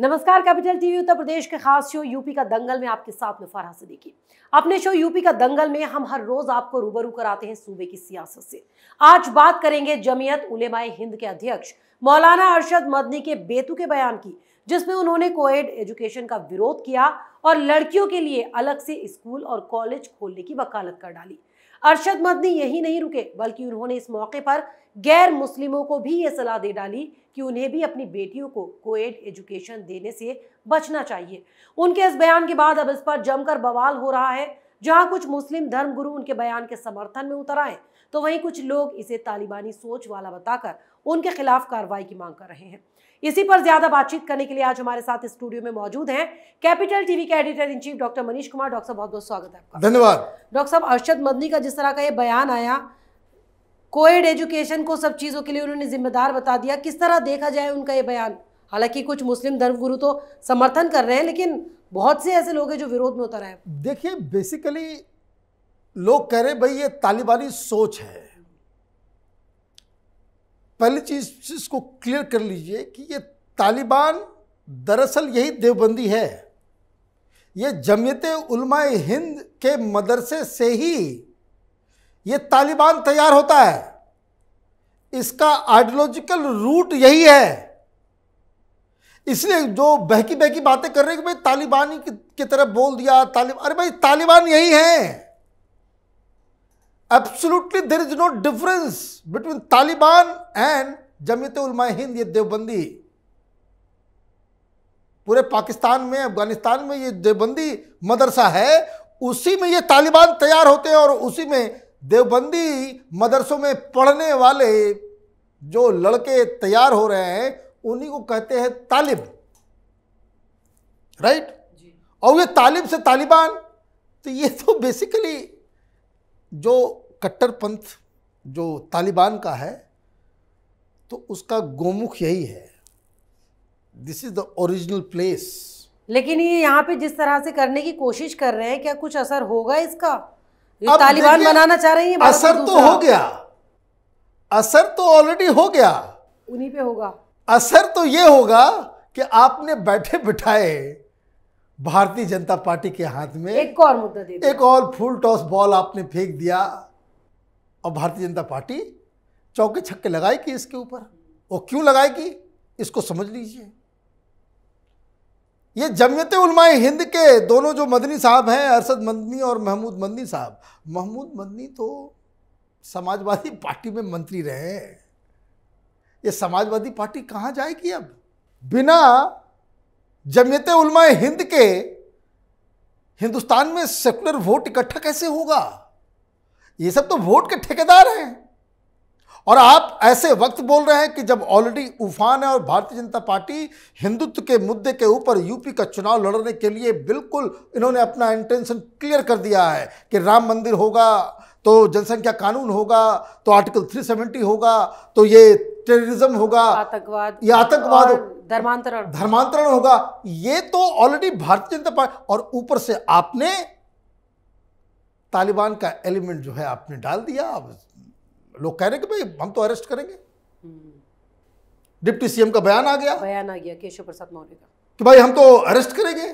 नमस्कार capital TV उत्तर प्रदेश के खास शो यूपी का दंगल में आपके साथ में फरहा सिद्दीकी अपने शो यूपी का दंगल में हम हर रोज आपको रूबरू कराते हैं सूबे की सियासत से आज बात करेंगे जमीयत उलेमाए हिंद के अध्यक्ष मौलाना अरशद मदनी के बेतु के बयान की जिसमें उन्होंने कोएड एजुकेशन का विरोध किया और लड़कियों के लिए अलग से स्कूल और कॉलेज खोलने की वकालत कर डाली अरशद मदनी यही नहीं रुके बल्कि उन्होंने इस मौके पर गैर मुस्लिमों को भी ये सलाह दे डाली कि उन्हें भी अपनी बेटियों को कोएड एजुकेशन देने से बचना चाहिए उनके इस बयान के बाद अब इस पर जमकर बवाल हो रहा है जहां कुछ मुस्लिम धर्मगुरु उनके बयान के समर्थन में उतर आए तो वहीं कुछ लोग इसे तालिबानी सोच वाला बताकर उनके खिलाफ कार्रवाई की मांग कर रहे हैं इसी पर ज्यादा बातचीत करने के लिए आज हमारे साथ स्टूडियो में मौजूद हैं कैपिटल टीवी के editor in chief doctor Manish Kumar doctor साहब बहुत बहुत स्वागत है आपका धन्यवाद डॉक्टर साहब अर्षद मदनी का जिस तरह का ये बयान आया कोएड एजुकेशन को सब चीज़ों के लिए उन्होंने जिम्मेदार बता दिया किस तरह देखा जाए उनका ये बयान हालांकि कुछ मुस्लिम धर्मगुरु तो समर्थन कर रहे हैं लेकिन बहुत से ऐसे लोग हैं जो विरोध में उतर आए देखिए बेसिकली लोग कह रहे भाई ये तालिबानी सोच है पहली चीज़ इसको क्लियर कर लीजिए कि ये तालिबान दरअसल यही देवबंदी है ये जमियत उलमा हिंद के मदरसे से ही ये तालिबान तैयार होता है इसका आइडियोलॉजिकल रूट यही है इसलिए जो बहकी बहकी बातें कर रहे हैं कि भाई तालिबानी की तरफ बोल दिया तालिबान अरे भाई तालिबान यही है absolutely there is no difference between Taliban and Jamiat उलमा हिंद ये देवबंदी पूरे पाकिस्तान में अफगानिस्तान में ये देवबंदी मदरसा है उसी में ये तालिबान तैयार होते हैं और उसी में देवबंदी मदरसों में पढ़ने वाले जो लड़के तैयार हो रहे हैं उन्हीं को कहते हैं तालिब राइट right? और ये तालिब से तालिबान तो ये तो बेसिकली जो कट्टरपंथ जो तालिबान का है तो उसका गोमुख यही है this is the original place लेकिन ये यहाँ पे जिस तरह से करने की कोशिश कर रहे हैं क्या कुछ असर होगा इसका तालिबान बनाना चाह रही है असर तो हो गया असर तो ऑलरेडी हो गया उन्हीं पे होगा असर तो ये होगा कि आपने बैठे बिठाए भारतीय जनता पार्टी के हाथ में एक और मुद्दा दे एक और फुल टॉस बॉल आपने फेंक दिया और भारतीय जनता पार्टी चौके छक्के लगाएगी इसके ऊपर वो क्यों लगाएगी इसको समझ लीजिए ये जमयत उलमाए हिंद के दोनों जो मदनी साहब हैं अरसद मदनी और महमूद मदनी साहब महमूद मदनी तो समाजवादी पार्टी में मंत्री रहे हैं ये समाजवादी पार्टी कहाँ जाएगी अब बिना जमीयत उलमा हिंद के हिंदुस्तान में सेकुलर वोट इकट्ठा कैसे होगा ये सब तो वोट के ठेकेदार हैं और आप ऐसे वक्त बोल रहे हैं कि जब ऑलरेडी उफान है और भारतीय जनता पार्टी हिंदुत्व के मुद्दे के ऊपर यूपी का चुनाव लड़ने के लिए बिल्कुल इन्होंने अपना इंटेंशन क्लियर कर दिया है कि राम मंदिर होगा तो जनसंख्या कानून होगा तो आर्टिकल 370 होगा तो ये टेररिज्म होगा आतंकवाद या आतंकवाद धर्मांतरण धर्मांतरण होगा ये तो ऑलरेडी भारतीय जनता पार्टी और ऊपर से आपने तालिबान का एलिमेंट जो है आपने डाल दिया लोग कह रहे कि भाई हम तो अरेस्ट करेंगे डिप्टी सीएम हम्म। का बयान आ गया बयान आ गया केशव प्रसाद मौर्य का कि भाई हम तो अरेस्ट करेंगे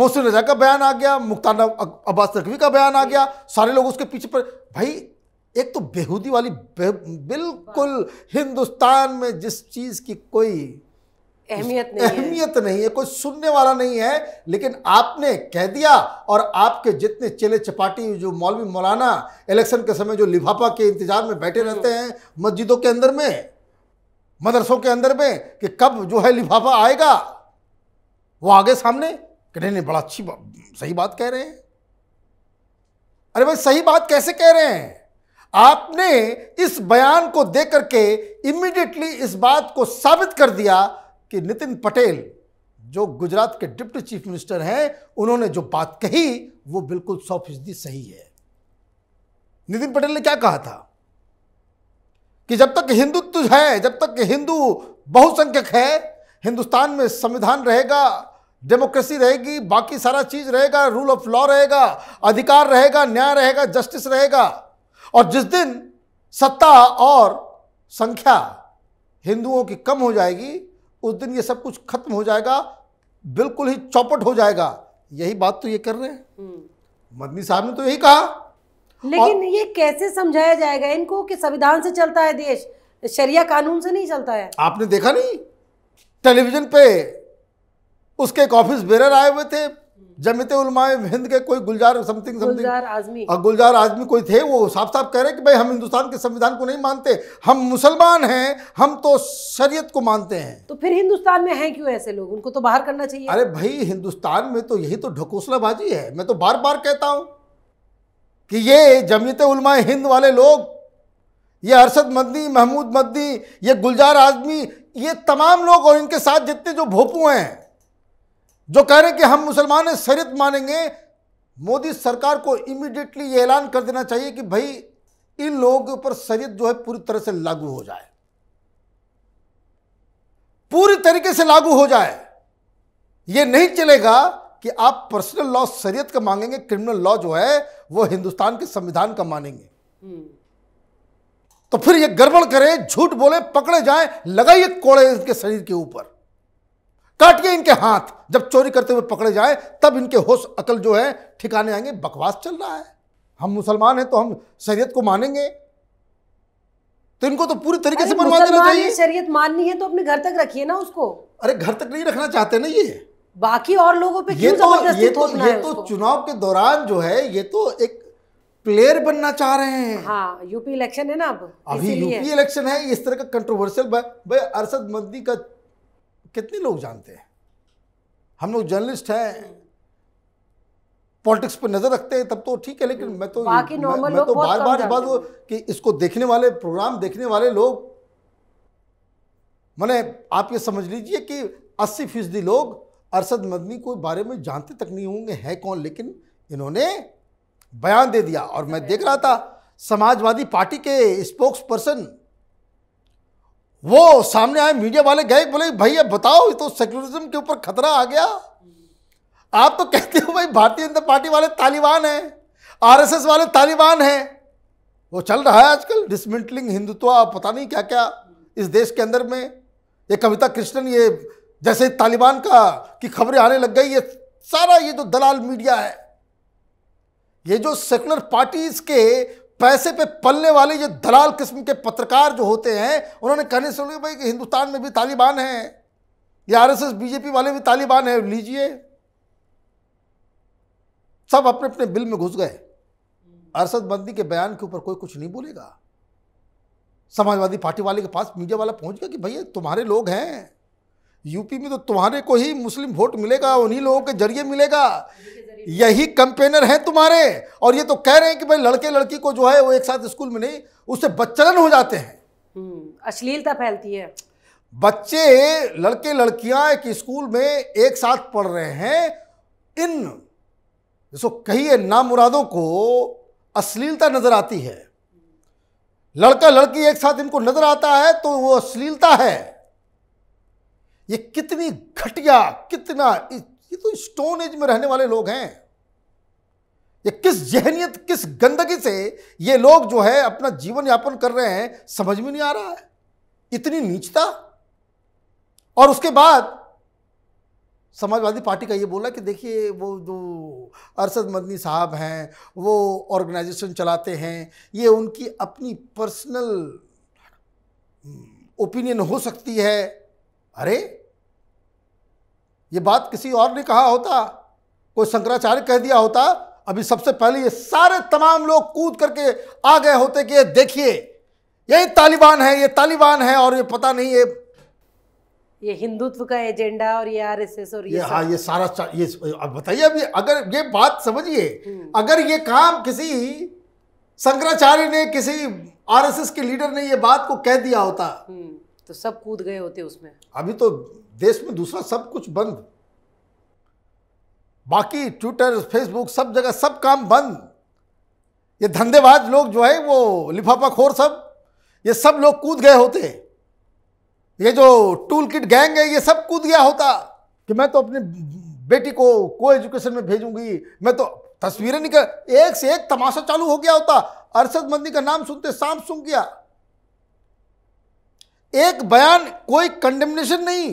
मोहसिन रजा का बयान आ गया मुख्तार अब्बास नकवी का बयान आ गया सारे लोग उसके पीछे पर भाई एक तो बेहूदी वाली बे, बिल्कुल हिंदुस्तान में जिस चीज की कोई अहमियत नहीं अहमियत नहीं है कोई सुनने वाला नहीं है लेकिन आपने कह दिया और आपके जितने चेले चपाटी जो मौलवी मौलाना इलेक्शन के समय जो लिफाफा के इंतजार में बैठे रहते हैं मस्जिदों के अंदर में मदरसों के अंदर में कि कब जो है लिफाफा आएगा वो आगे सामने कि नहीं नहीं बड़ा अच्छी सही बात कह रहे हैं अरे भाई सही बात कैसे कह रहे हैं आपने इस बयान को देकर के इमीडिएटली इस बात को साबित कर दिया कि नितिन पटेल जो गुजरात के डिप्टी चीफ मिनिस्टर हैं उन्होंने जो बात कही वो बिल्कुल सौ फीसदी सही है नितिन पटेल ने क्या कहा था कि जब तक हिंदुत्व है जब तक हिंदू बहुसंख्यक है हिंदुस्तान में संविधान रहेगा डेमोक्रेसी रहेगी बाकी सारा चीज रहेगा रूल ऑफ लॉ रहेगा अधिकार रहेगा न्याय रहेगा जस्टिस रहेगा और जिस दिन सत्ता और संख्या हिंदुओं की कम हो जाएगी उस दिन ये सब कुछ खत्म हो जाएगा बिल्कुल ही चौपट हो जाएगा यही बात तो ये कर रहे हैं हम्म। मदनी साहब ने तो यही कहा लेकिन और... ये कैसे समझाया जाएगा इनको कि संविधान से चलता है देश शरिया कानून से नहीं चलता है आपने देखा नहीं टेलीविजन पे उसके एक ऑफिस बेरर आए हुए थे जमित उलमाए हिंद के कोई गुलजार समथिंग समथिंग गुलजार आजमी गुलजार आजमी कोई थे वो साफ साफ कह रहे कि भाई हम हिंदुस्तान के संविधान को नहीं मानते हम मुसलमान हैं हम तो शरीयत को मानते हैं तो फिर हिंदुस्तान में हैं क्यों ऐसे लोग उनको तो बाहर करना चाहिए अरे भाई हिंदुस्तान में तो यही तो ढकोसलाबाजी है मैं तो बार बार कहता हूँ कि ये जमीत उलमाए हिंद वाले लोग ये अरसद मदनी महमूद मदनी ये गुलजार आजमी ये तमाम लोग और इनके साथ जितने जो भोपू हैं जो कह रहे हैं कि हम मुसलमान हैं शरीत मानेंगे मोदी सरकार को इमीडिएटली ये ऐलान कर देना चाहिए कि भाई इन लोगों के ऊपर शरीत जो है पूरी तरह से लागू हो जाए पूरी तरीके से लागू हो जाए यह नहीं चलेगा कि आप पर्सनल लॉ शरीयत का मांगेंगे क्रिमिनल लॉ जो है वो हिंदुस्तान के संविधान का मानेंगे हम्म। तो फिर ये गड़बड़ करें झूठ बोले पकड़े जाएं लगाइए कोड़े इनके शरीर के ऊपर काटिए इनके हाथ जब चोरी करते हुए पकड़े जाए तब इनके होश अकल जो है ठिकाने आएंगे बकवास चल रहा है हम मुसलमान हैं तो हम शरीयत को मानेंगे तो इनको तो पूरी तरीके से बनवा देना चाहिए शरीयत माननी है तो अपने घर तक रखिए ना उसको अरे घर तक नहीं रखना चाहते ना ये बाकी और लोगों पे ये तो ये तो ये तो चुनाव के दौरान जो है ये तो एक प्लेयर बनना चाह रहे हैं हाँ यूपी इलेक्शन है ना अब अभी यूपी इलेक्शन है इस तरह का कंट्रोवर्शियल भाई अरसद मंदी का कितने लोग जानते हैं हम लोग जर्नलिस्ट हैं पॉलिटिक्स पर नजर रखते हैं तब तो ठीक है लेकिन मैं तो बाकी मैं, मैं तो बार बार इस बात कि इसको देखने वाले प्रोग्राम देखने वाले लोग मैंने आप ये समझ लीजिए कि अस्सी फीसदी लोग अरसद मदनी को बारे में जानते तक नहीं होंगे है कौन लेकिन इन्होंने बयान दे दिया और मैं अच्छा, देख रहा था समाजवादी पार्टी के स्पोक्स पर्सन वो सामने आए मीडिया वाले गए बोले भैया बताओ तो सेक्युलरिज्म के ऊपर खतरा आ गया आप तो कहते हो भाई भारतीय जनता पार्टी वाले तालिबान हैं आरएसएस वाले तालिबान हैं वो चल रहा है आजकल डिसमेंटलिंग हिंदुत्व पता नहीं क्या क्या इस देश के अंदर में ये कविता कृष्णन ये जैसे तालिबान का की खबरें आने लग गई ये सारा ये जो दलाल मीडिया है ये जो सेकुलर पार्टीज के पैसे पे पलने वाले ये दलाल किस्म के पत्रकार जो होते हैं उन्होंने कहने सुन भाई कि हिंदुस्तान में भी तालिबान हैं या आरएसएस बीजेपी वाले भी तालिबान हैं लीजिए सब अपने अपने बिल में घुस गए अरसद बंदी के बयान के ऊपर कोई कुछ नहीं बोलेगा समाजवादी पार्टी वाले के पास मीडिया वाला पहुंच गया कि भैया तुम्हारे लोग हैं यूपी में तो तुम्हारे को ही मुस्लिम वोट मिलेगा उन्हीं लोगों के जरिए मिलेगा यही कंपेनर हैं तुम्हारे और ये तो कह रहे हैं कि भाई लड़के लड़की को जो है वो एक साथ स्कूल में नहीं उससे बच्चलन हो जाते हैं हम्म, अश्लीलता फैलती है बच्चे लड़के लड़कियां एक स्कूल में एक साथ पढ़ रहे हैं इन जिसको कहिए मुरादों को अश्लीलता नजर आती है लड़का लड़की एक साथ इनको नजर आता है तो वो अश्लीलता है ये कितनी घटिया कितना ये तो स्टोन एज में रहने वाले लोग हैं ये किस जहनीत किस गंदगी से ये लोग जो है अपना जीवन यापन कर रहे हैं समझ में नहीं आ रहा है इतनी नीचता और उसके बाद समाजवादी पार्टी का ये बोला कि देखिए वो जो अरसद मदनी साहब हैं वो ऑर्गेनाइजेशन चलाते हैं ये उनकी अपनी पर्सनल हम्म, ओपिनियन हो सकती है अरे ये बात किसी और ने कहा होता कोई शंकराचार्य कह दिया होता अभी सबसे पहले ये सारे तमाम लोग कूद करके आ गए होते कि ये देखिए यही तालिबान है ये तालिबान है और ये पता नहीं ये ये हिंदुत्व का एजेंडा और ये आरएसएस और ये, ये हाँ ये सारा ये अब बताइए अभी अगर ये बात समझिए हम्म। अगर ये काम किसी शंकराचार्य ने किसी आरएसएस के लीडर ने ये बात को कह दिया होता हम्म। तो सब कूद गए होते उसमें अभी तो देश में दूसरा सब कुछ बंद बाकी ट्विटर फेसबुक सब जगह सब काम बंद ये धंधेबाज लोग जो है वो लिफाफा खोर सब ये सब लोग कूद गए होते ये जो टूल किट गैंग है ये सब कूद गया होता कि मैं तो अपनी बेटी को को एजुकेशन में भेजूंगी मैं तो तस्वीरें निकल एक से एक तमाशा चालू हो गया होता अरसद मंदी का नाम सुनते सांप सुन गया एक बयान कोई कंडेमनेशन नहीं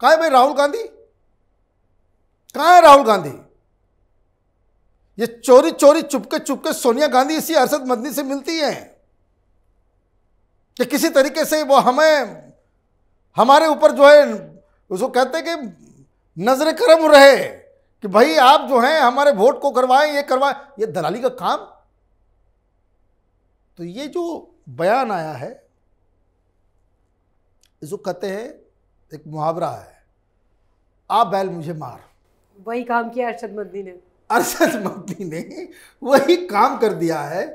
कहा है भाई राहुल गांधी कहा है राहुल गांधी ये चोरी चोरी चुपके चुपके सोनिया गांधी इसी अरसद मदनी से मिलती है कि किसी तरीके से वो हमें हमारे ऊपर जो है उसको कहते हैं कि नजर करम रहे कि भाई आप जो हैं हमारे वोट को करवाएं ये करवाएं ये दलाली का काम तो ये जो बयान आया है इसको कहते हैं एक मुहावरा है आप बैल मुझे मार वही काम किया अरशद मदनी ने अरशद मदनी ने वही काम कर दिया है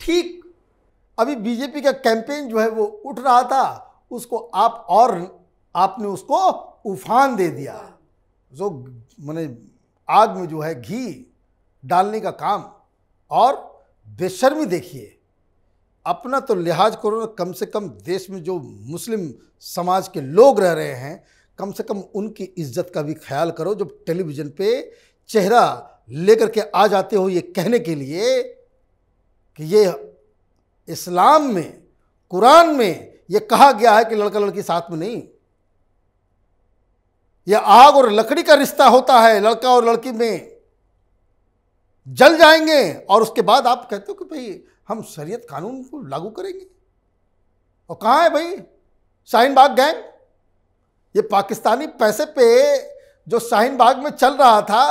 ठीक अभी बीजेपी का कैंपेन जो है वो उठ रहा था उसको आप और आपने उसको उफान दे दिया जो मैंने आग में जो है घी डालने का काम और बेशर्मी देखिए अपना तो लिहाज करो ना कम से कम देश में जो मुस्लिम समाज के लोग रह रहे हैं कम से कम उनकी इज्जत का भी ख्याल करो जब टेलीविज़न पे चेहरा लेकर के आ जाते हो ये कहने के लिए कि ये इस्लाम में कुरान में ये कहा गया है कि लड़का लड़की साथ में नहीं यह आग और लकड़ी का रिश्ता होता है लड़का और लड़की में जल जाएंगे और उसके बाद आप कहते हो कि भाई हम शरीयत कानून को लागू करेंगे और कहाँ है भाई शाहीन बाग गैंग ये पाकिस्तानी पैसे पे जो शाहीन बाग में चल रहा था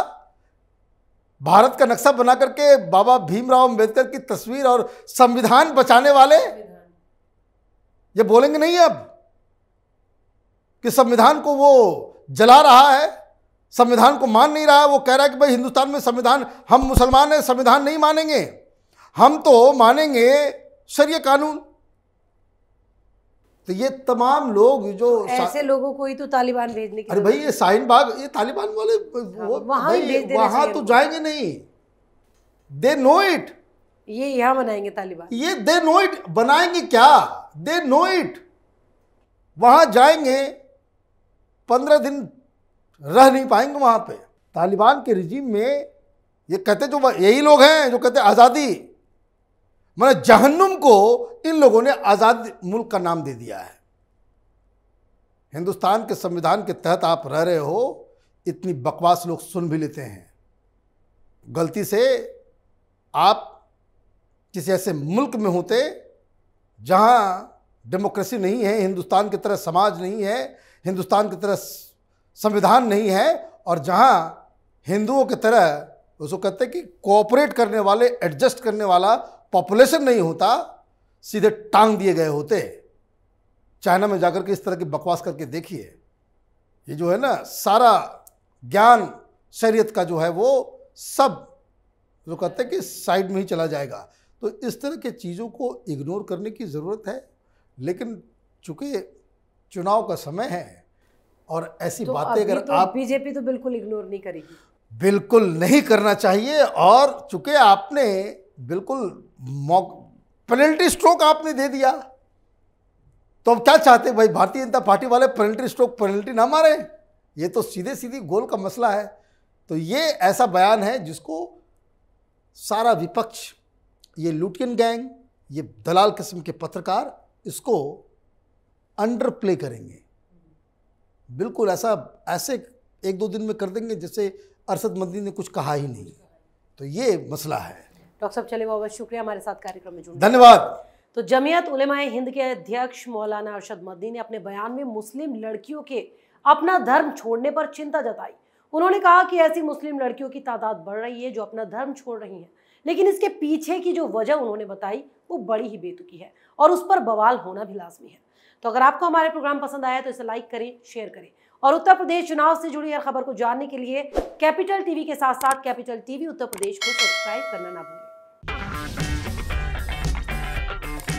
भारत का नक्शा बना करके बाबा भीमराव अंबेडकर की तस्वीर और संविधान बचाने वाले ये बोलेंगे नहीं अब कि संविधान को वो जला रहा है संविधान को मान नहीं रहा है वो कह रहा है कि भाई हिंदुस्तान में संविधान हम मुसलमान हैं संविधान नहीं मानेंगे हम तो मानेंगे शरीय कानून तो ये तमाम लोग जो ऐसे लोगों को ही तो तालिबान भेजने अरे भाई ये साइन बाग ये तालिबान वाले वो हाँ, वहाँ तो जाएंगे नहीं दे नो इट ये यहां बनाएंगे तालिबान ये दे नो इट बनाएंगे क्या दे नो इट वहां जाएंगे पंद्रह दिन रह नहीं पाएंगे वहां पे तालिबान के रिजीम में ये कहते जो यही लोग हैं जो कहते आज़ादी मतलब जहन्नुम को इन लोगों ने आज़ाद मुल्क का नाम दे दिया है हिंदुस्तान के संविधान के तहत आप रह रहे हो इतनी बकवास लोग सुन भी लेते हैं गलती से आप किसी ऐसे मुल्क में होते जहां डेमोक्रेसी नहीं है हिंदुस्तान की तरह समाज नहीं है हिंदुस्तान की तरह संविधान नहीं है और जहां हिंदुओं की तरह उसको कहते हैं कि कोऑपरेट करने वाले एडजस्ट करने वाला पॉपुलेशन नहीं होता सीधे टांग दिए गए होते चाइना में जाकर के इस तरह की बकवास करके देखिए ये जो है ना सारा ज्ञान शरीयत का जो है वो सब जो कहते हैं कि साइड में ही चला जाएगा तो इस तरह के चीज़ों को इग्नोर करने की ज़रूरत है लेकिन चूँकि चुनाव का समय है और ऐसी तो बातें अगर तो आप बीजेपी तो बिल्कुल इग्नोर नहीं करेगी बिल्कुल नहीं करना चाहिए और चूँकि आपने बिल्कुल पेनल्टी स्ट्रोक आपने दे दिया तो अब क्या चाहते भाई भारतीय जनता पार्टी वाले पेनल्टी स्ट्रोक पेनल्टी ना मारे ये तो सीधे सीधे गोल का मसला है तो ये ऐसा बयान है जिसको सारा विपक्ष ये लुटियन गैंग ये दलाल किस्म के पत्रकार इसको अंडर प्ले करेंगे बिल्कुल ऐसा ऐसे एक दो दिन में कर देंगे जैसे अरसद मंदी ने कुछ कहा ही नहीं तो ये मसला है डॉक्टर साहब चले बहुत बहुत शुक्रिया हमारे साथ कार्यक्रम में जुड़े धन्यवाद तो जमीयत उलेमाए हिंद के अध्यक्ष मौलाना अरशद मदनी ने अपने बयान में मुस्लिम लड़कियों के अपना धर्म छोड़ने पर चिंता जताई उन्होंने कहा कि ऐसी मुस्लिम लड़कियों की तादाद बढ़ रही है जो अपना धर्म छोड़ रही हैं लेकिन इसके पीछे की जो वजह उन्होंने बताई वो बड़ी ही बेतुकी है और उस पर बवाल होना भी लाजमी है तो अगर आपको हमारे प्रोग्राम पसंद आया तो इसे लाइक करें शेयर करें और उत्तर प्रदेश चुनाव से जुड़ी हर खबर को जानने के लिए कैपिटल टीवी के साथ साथ कैपिटल टीवी उत्तर प्रदेश को सब्सक्राइब करना ना भूलें